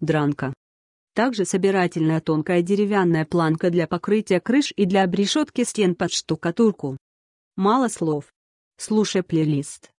дранка. Также собирательная тонкая деревянная планка для покрытия крыш и для обрешетки стен под штукатурку. Мало слов. Слушай плейлист.